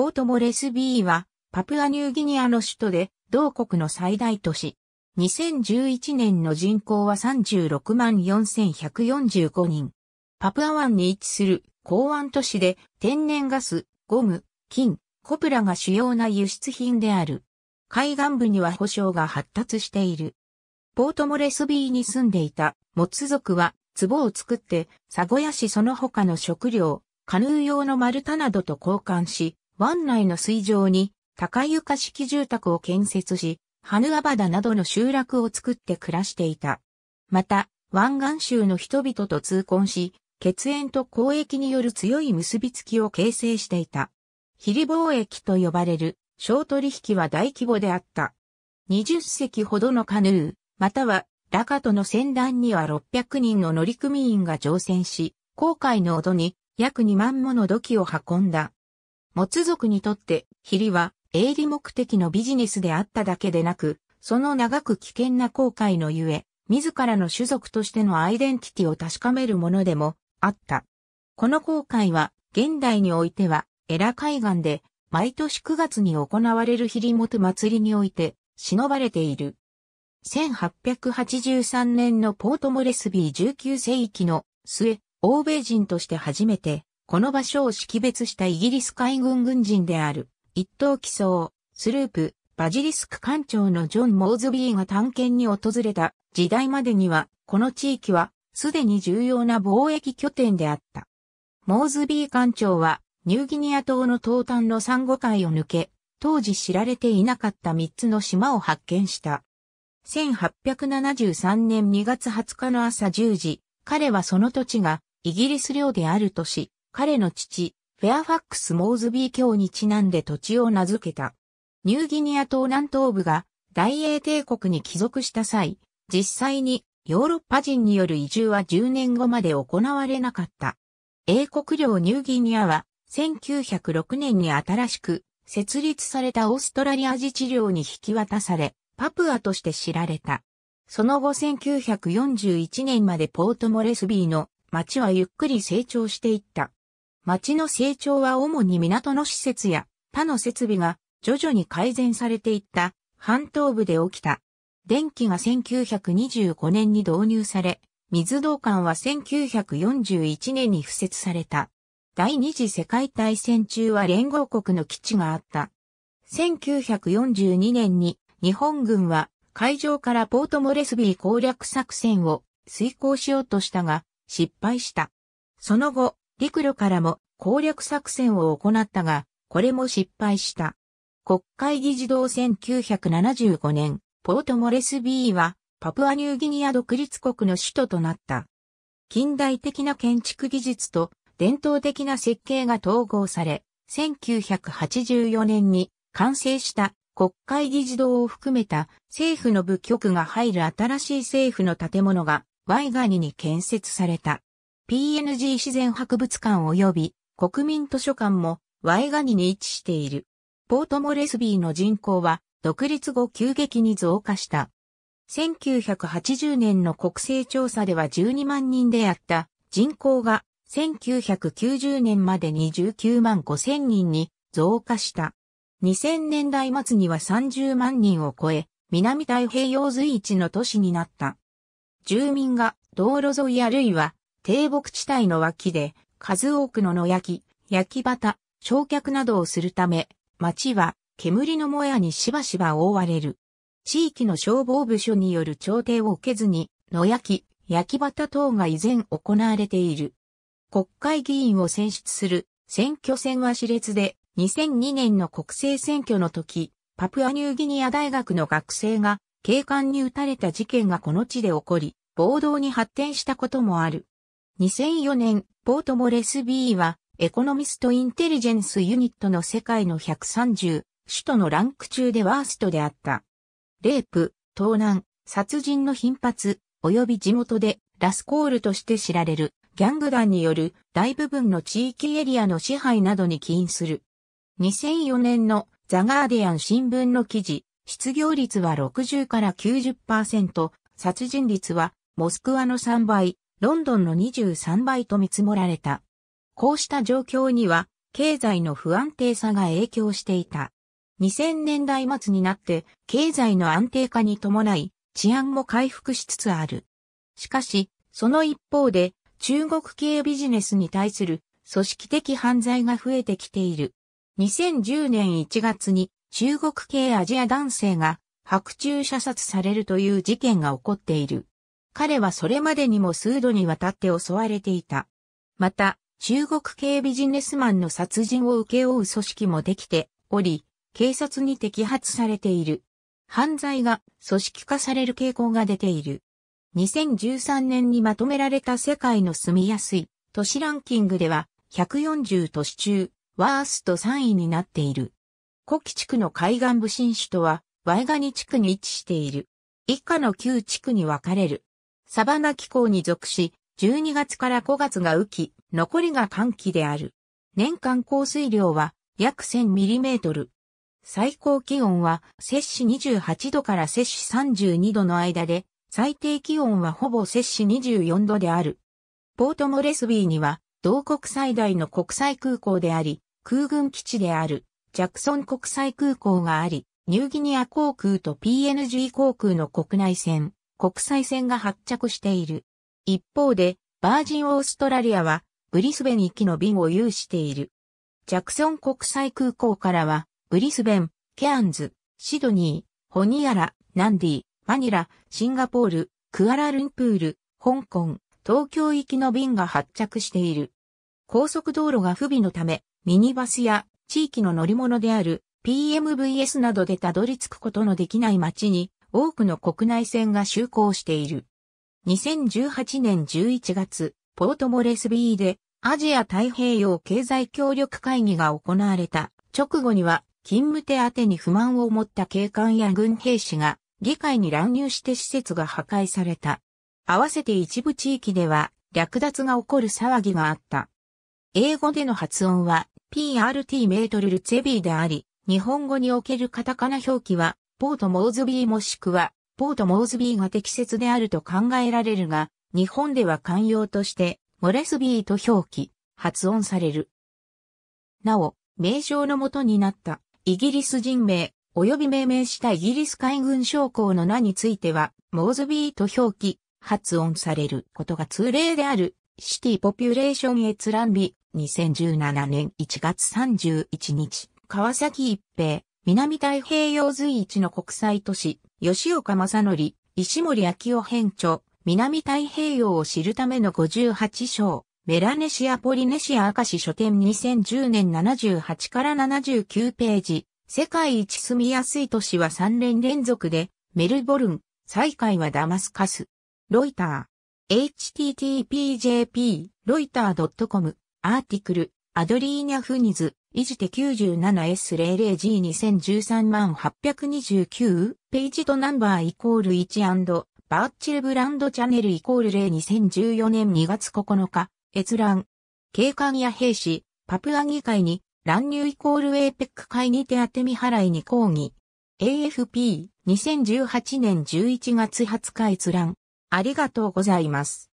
ポートモレスビーは、パプアニューギニアの首都で、同国の最大都市。2011年の人口は36万4145人。パプア湾に位置する港湾都市で、天然ガス、ゴム、金、コプラが主要な輸出品である。海岸部には保障が発達している。ポートモレスビーに住んでいたモツ族は、壺を作って、サゴヤ市その他の食料、カヌー用の丸太などと交換し、湾内の水上に高床式住宅を建設し、ハヌアバダなどの集落を作って暮らしていた。また、湾岸州の人々と通婚し、血縁と交易による強い結びつきを形成していた。非リ貿易と呼ばれる小取引は大規模であった。20隻ほどのカヌー、またはラカトの船団には600人の乗組員が乗船し、航海の音に約2万もの土器を運んだ。モツ族にとって、ヒリは営利目的のビジネスであっただけでなく、その長く危険な航海のゆえ、自らの種族としてのアイデンティティを確かめるものでもあった。この航海は、現代においては、エラ海岸で、毎年9月に行われるヒリモト祭りにおいて、忍ばれている。1883年のポートモレスビー19世紀の末、欧米人として初めて、この場所を識別したイギリス海軍軍人である、一等機捜、スループ、バジリスク艦長のジョン・モーズビーが探検に訪れた時代までには、この地域はすでに重要な貿易拠点であった。モーズビー艦長は、ニューギニア島の東端のサンゴ海を抜け、当時知られていなかった3つの島を発見した。1873年2月20日の朝10時、彼はその土地がイギリス領であるとし、彼の父、フェアファックス・モーズビー卿にちなんで土地を名付けた。ニューギニア島南東部が大英帝国に帰属した際、実際にヨーロッパ人による移住は10年後まで行われなかった。英国領ニューギニアは1906年に新しく設立されたオーストラリア自治領に引き渡され、パプアとして知られた。その後1941年までポートモレスビーの町はゆっくり成長していった。町の成長は主に港の施設や他の設備が徐々に改善されていった半島部で起きた。電気が1925年に導入され、水道管は1941年に敷設された。第二次世界大戦中は連合国の基地があった。1942年に日本軍は海上からポートモレスビー攻略作戦を遂行しようとしたが失敗した。その後、陸路からも攻略作戦を行ったが、これも失敗した。国会議事堂1975年、ポートモレスビーはパプアニューギニア独立国の首都となった。近代的な建築技術と伝統的な設計が統合され、1984年に完成した国会議事堂を含めた政府の部局が入る新しい政府の建物がワイガニに建設された。PNG 自然博物館及び国民図書館もワイガニに位置している。ポートモレスビーの人口は独立後急激に増加した。1980年の国勢調査では12万人であった人口が1990年までに19万5千人に増加した。2000年代末には30万人を超え、南太平洋随一の都市になった。住民が道路沿いあるいは低木地帯の脇で数多くの野焼き、焼き畑、焼却などをするため、町は煙のもやにしばしば覆われる。地域の消防部署による調停を受けずに、野焼き、焼き畑等が依然行われている。国会議員を選出する選挙戦は熾烈で、2002年の国政選挙の時、パプアニューギニア大学の学生が警官に撃たれた事件がこの地で起こり、暴動に発展したこともある。2004年、ポートモレス B は、エコノミストインテリジェンスユニットの世界の130、首都のランク中でワーストであった。レイプ、盗難、殺人の頻発、及び地元でラスコールとして知られるギャング団による大部分の地域エリアの支配などに起因する。2004年のザ・ガーディアン新聞の記事、失業率は60から90%、殺人率はモスクワの3倍、ロンドンの23倍と見積もられた。こうした状況には、経済の不安定さが影響していた。2000年代末になって経済の安定化に伴い治安も回復しつつある。しかし、その一方で中国系ビジネスに対する組織的犯罪が増えてきている。2010年1月に中国系アジア男性が白昼射殺されるという事件が起こっている。彼はそれまでにも数度にわたって襲われていた。また、中国系ビジネスマンの殺人を請け負う組織もできており、警察に摘発されている。犯罪が組織化される傾向が出ている。2013年にまとめられた世界の住みやすい都市ランキングでは140都市中ワースト3位になっている。古希地区の海岸部新種とはワイガニ地区に位置している。以下の旧地区に分かれる。サバナ気候に属し、12月から5月が雨季、残りが寒季である。年間降水量は約1 0 0 0トル。最高気温は摂氏28度から摂氏32度の間で、最低気温はほぼ摂氏24度である。ポートモレスビーには、同国最大の国際空港であり、空軍基地である、ジャクソン国際空港があり、ニューギニア航空と PNG 航空の国内線、国際線が発着している。一方で、バージンオーストラリアは、ブリスベン行きの便を有している。ジャクソン国際空港からは、ブリスベン、ケアンズ、シドニー、ホニアラ、ナンディ、マニラ、シンガポール、クアラルンプール、香港、東京行きの便が発着している。高速道路が不備のため、ミニバスや地域の乗り物である PMVS などでたどり着くことのできない街に多くの国内線が就航している。2018年11月、ポートモレスビーでアジア太平洋経済協力会議が行われた直後には勤務手当に不満を持った警官や軍兵士が議会に乱入して施設が破壊された。合わせて一部地域では略奪が起こる騒ぎがあった。英語での発音は PRT メートルルツェビーであり、日本語におけるカタカナ表記はポートモーズビーもしくは、ポートモーズビーが適切であると考えられるが、日本では慣用として、モレスビーと表記、発音される。なお、名称のもとになったイギリス人名、及び命名したイギリス海軍将校の名については、モーズビーと表記、発音されることが通例である、シティポピュレーション閲覧日、2017年1月31日、川崎一平、南太平洋随一の国際都市、吉岡正則、石森昭夫編著、南太平洋を知るための58章、メラネシア・ポリネシア・明石書店2010年78から79ページ、世界一住みやすい都市は3年連続で、メルボルン、最下位はダマスカス。ロイター。http://jp, ロイター .com、アーティクル、アドリーニャ・フニズ。維持て 97S00G2013 万829ページとナンバーイコール1バーチルブランドチャンネルイコール0 2014年2月9日閲覧警官や兵士パプア議会に乱入イコールエーペック会にて当て見払いに抗議 AFP2018 年11月20日閲覧ありがとうございます。